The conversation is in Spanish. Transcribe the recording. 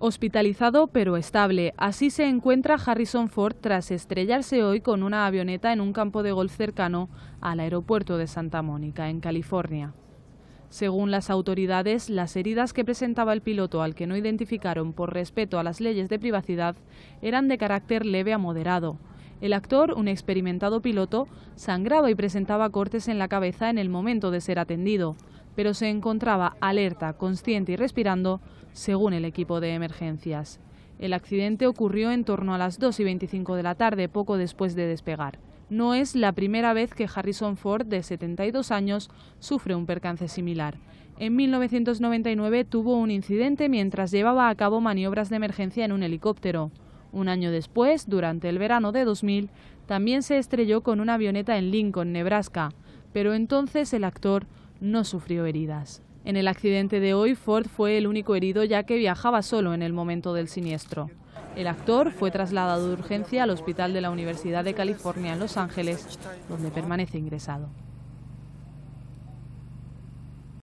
Hospitalizado pero estable, así se encuentra Harrison Ford tras estrellarse hoy con una avioneta en un campo de golf cercano al aeropuerto de Santa Mónica, en California. Según las autoridades, las heridas que presentaba el piloto al que no identificaron por respeto a las leyes de privacidad eran de carácter leve a moderado. El actor, un experimentado piloto, sangraba y presentaba cortes en la cabeza en el momento de ser atendido pero se encontraba alerta, consciente y respirando, según el equipo de emergencias. El accidente ocurrió en torno a las 2 y 25 de la tarde, poco después de despegar. No es la primera vez que Harrison Ford, de 72 años, sufre un percance similar. En 1999 tuvo un incidente mientras llevaba a cabo maniobras de emergencia en un helicóptero. Un año después, durante el verano de 2000, también se estrelló con una avioneta en Lincoln, Nebraska, pero entonces el actor no sufrió heridas. En el accidente de hoy, Ford fue el único herido ya que viajaba solo en el momento del siniestro. El actor fue trasladado de urgencia al hospital de la Universidad de California en Los Ángeles, donde permanece ingresado.